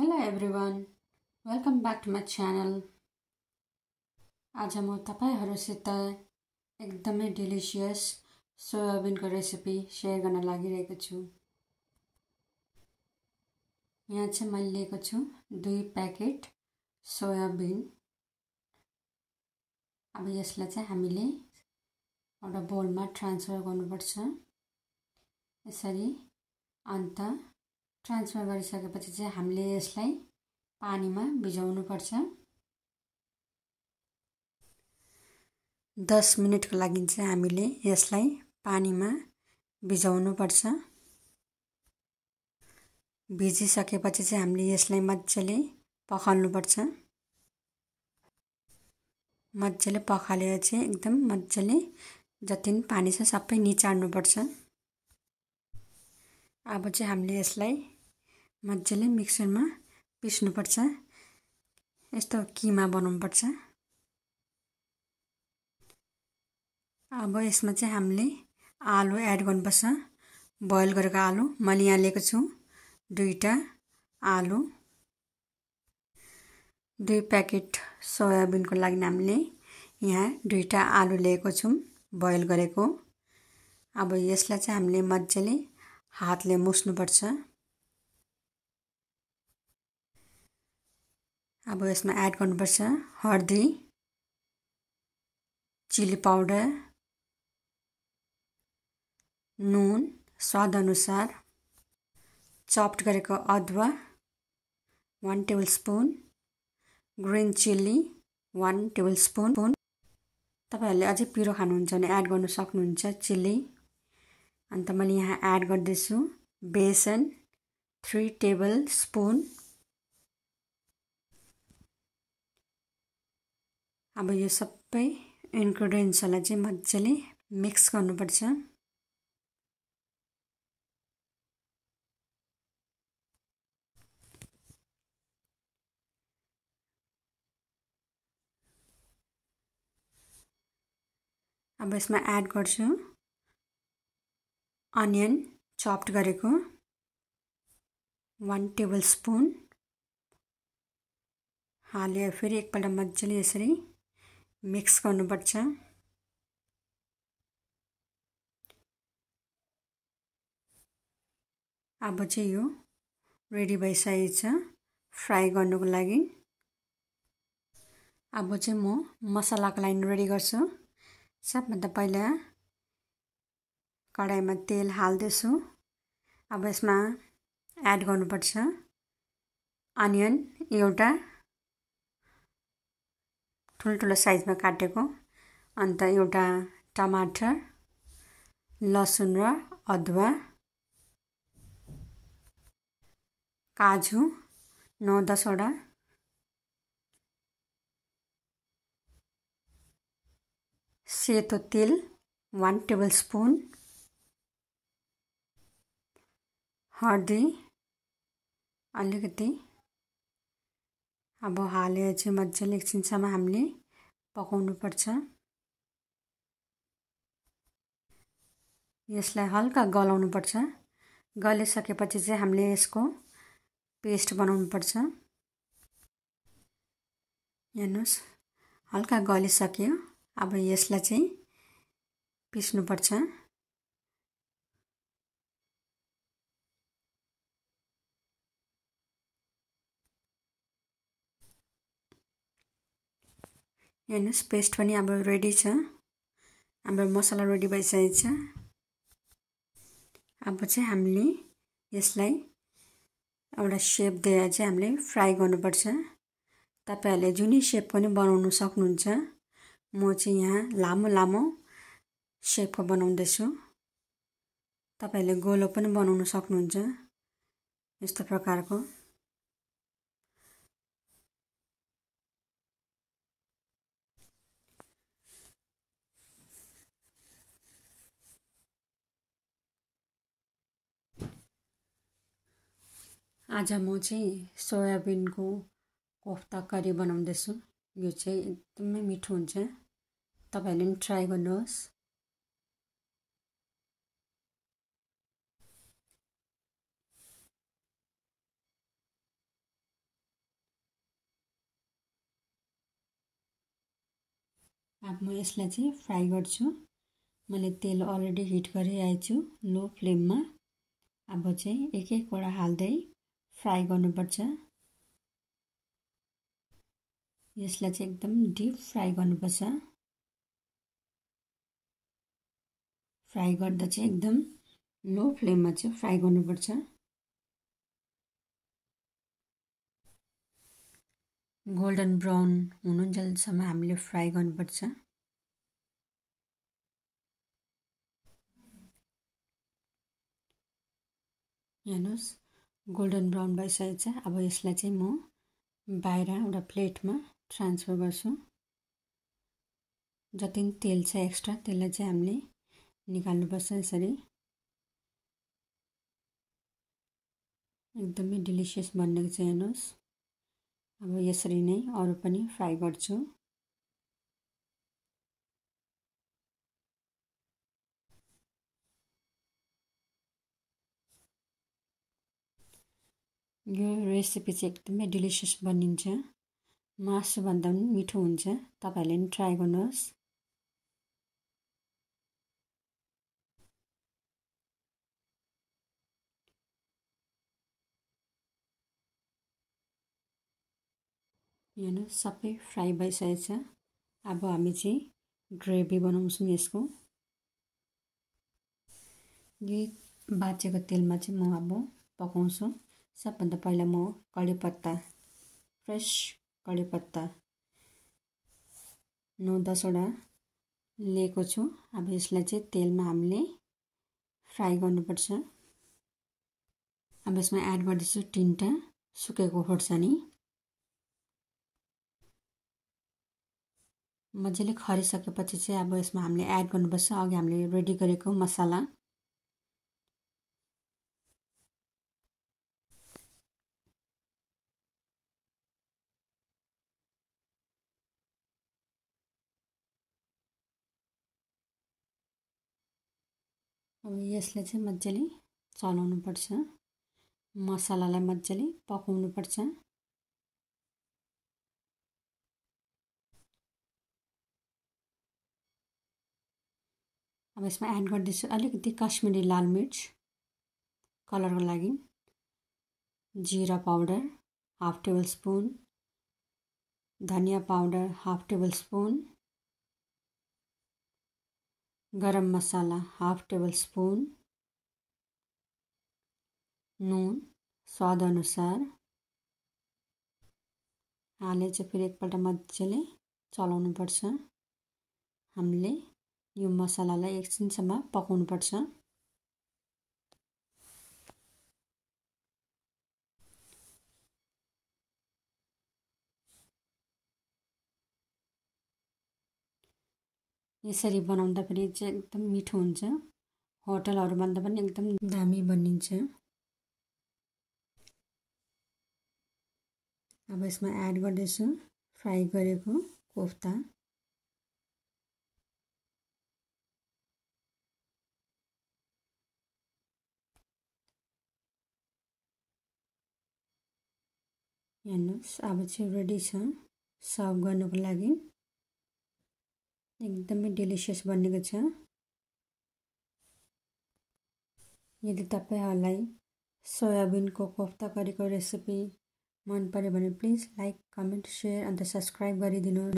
hello everyone welcome back to my channel आज म तपाईँहरूसित एकदमै डेलिसियस सोयाबिनको रेसिपी सेयर गर्न लागिरहेको छु यहाँ चाहिँ मैले लिएको छु दुई प्याकेट सोयाबिन अब यसलाई चाहिँ हामीले एउटा बोलमा ट्रान्सफर गर्नुपर्छ यसरी अन्त ट्रान्सफर गरिसकेपछि चाहिँ हामीले यसलाई पानीमा भिजाउनु पर्छ दस मिनटको लागि चाहिँ हामीले यसलाई पानीमा भिजाउनु पर्छ भिजिसकेपछि चाहिँ हामीले यसलाई मजाले पखाल्नुपर्छ मजाले पखालेर चाहिँ एकदम मजाले जति पनि पानी छ सबै निचार्नुपर्छ अब चाहिँ हामीले यसलाई मजाले मिक्सरमा पिस्नुपर्छ यस्तो किमा पर्छ अब यसमा चाहिँ हामीले आलु एड गर्नुपर्छ बोइल गरेको आलु मैले यहाँ लिएको छु दुईवटा आलु दुई प्याकेट सोयाबिनको लागि हामीले यहाँ दुईवटा आलु लिएको छौँ बोइल गरेको अब यसलाई चाहिँ हामीले मजाले हातले मुस्नुपर्छ अब यसमा एड गर्नुपर्छ हर्दी चिल्ली पाउडर नुन स्वाद अनुसार चप्ड गरेको अदुवा one tablespoon green chilli one tablespoon तपाईँहरूले अझै पिरो खानुहुन्छ भने एड गर्नु सक्नुहुन्छ चिल्ली अन्त मैले यहाँ एड गर्दैछु बेसन थ्री टेबल स्पुन अब यो सबै इन्ग्रिडियन्ट्सहरूलाई चाहिँ मजाले मिक्स गर्नुपर्छ अब यसमा एड गर्छु अनियन चप्ड गरेको वान टेबल स्पुन हालेर फेरि एकपल्ट मजाले यसरी मिक्स गर्नुपर्छ अब चाहिँ यो रेडी भइसकेको छ फ्राई गर्नुको लागि अब चाहिँ म मसलाको लागि रेडी गर्छु सबभन्दा पहिला कडाईमा तेल हाल्दैछु अब यसमा एड गर्नुपर्छ अनियन एउटा साइज में काटे अंत एटा टमाटर लसुन र काजू नौ दसवटा सेतो तेल वन टेबल स्पुन हर्दी अलिकति अब हालेर चाहिँ मजाले एकछिनसम्म हामीले पकाउनु पर्छ यसलाई हल्का गलाउनु पर्छ गलिसकेपछि चाहिँ हामीले यसको पेस्ट बनाउनु पर्छ हेर्नुहोस् हल्का गलिसक्यो अब यसलाई चाहिँ पिस्नुपर्छ हेर्नुहोस् पेस्ट पनि अब रेडी छ हाम्रो मसला रेडी भइसकेको छ अब चाहिँ हामीले यसलाई एउटा सेप दिएर चाहिँ हामीले फ्राई गर्नुपर्छ तपाईँहरूले जुनै सेप पनि बनाउनु सक्नुहुन्छ म चाहिँ यहाँ लामो लामो सेपको बनाउँदैछु तपाईँहरूले गोलो पनि बनाउनु सक्नुहुन्छ यस्तो प्रकारको आज म चाहिँ सोयाबिनको कोफ्ता करी बनाउँदैछु यो चाहिँ एकदमै मिठो हुन्छ तपाईँहरूले पनि ट्राई गर्नुहोस् अब म यसलाई चाहिँ फ्राई गर्छु मैले तेल अलरेडी हिट गरिरहेको छु लो फ्लेममा अब चाहिँ एक एकवटा हाल्दै फ्राई गर्नुपर्छ यसलाई चाहिँ एकदम डिप फ्राई गर्नुपर्छ फ्राई गर्दा चाहिँ एकदम लो फ्लेममा चाहिँ फ्राई गर्नुपर्छ गोल्डन ब्राउन हुनुन्जेलसम्म हामीले फ्राई गर्नुपर्छ हेर्नुहोस् गोल्डन ब्राउन भइसकेको छ अब यसलाई चाहिँ म बाहिर एउटा प्लेटमा ट्रान्सफर गर्छु जति पनि तेल छ एक्स्ट्रा त्यसलाई चाहिँ हामीले निकाल्नुपर्छ यसरी एकदमै डिलिसियस बनिएको छ हेर्नुहोस् अब यसरी नै अरू पनि फ्राई गर्छु यो रेसिपी चाहिँ एकदमै डेलिसियस बनिन्छ मासुभन्दा पनि मिठो हुन्छ तपाईँहरूले पनि ट्राई गर्नुहोस् हेर्नु सबै फ्राई भइसकेको छ अब हामी चाहिँ ग्रेभी बनाउँछौँ यसको यही बाँचेको तेलमा चाहिँ म अब पकाउँछु सबभन्दा पहिला म कडिपत्ता फ्रेस पत्ता नौ दसवटा लिएको छु अब यसलाई चाहिँ तेलमा हामीले फ्राई गर्नुपर्छ अब यसमा एड गर्दैछु तिनवटा सुकेको खोर्सानी मजाले खरिसकेपछि चाहिँ अब यसमा हामीले एड गर्नुपर्छ अघि हामीले रेडी गरेको मसाला अब यसले चाहिँ मजाले पर्छ मसलालाई मजाले पर्छ अब यसमा एड गर्दैछु अलिकति कश्मिरी लाल मिर्च कलरको लागि जिरा पाउडर हाफ टेबल स्पुन धनियाँ powder half tablespoon garam masala half tablespoon नून स्वाद अनुसार हाले चाहिँ फेरि एकपल्ट मजाले चलाउनुपर्छ हामीले यो मसालालाई एकछिनसम्म पकाउनुपर्छ यसरी बनाउँदाखेरि चाहिँ एकदम मिठो हुन्छ होटलहरूभन्दा पनि एकदम दामी बनिन्छ अब यसमा एड गर्दैछु फ्राई गरेको कोफ्ता हेर्नुहोस् अब चाहिँ रेडी छ सर्भ गर्नुको लागि एकदमै डेलिसियस बनेको छ यदि तपाईँहरूलाई सोयाबिनको कोफ्ता करीको रेसिपी मन पऱ्यो भने प्लिज लाइक कमेन्ट सेयर अन्त सब्सक्राइब गरिदिनु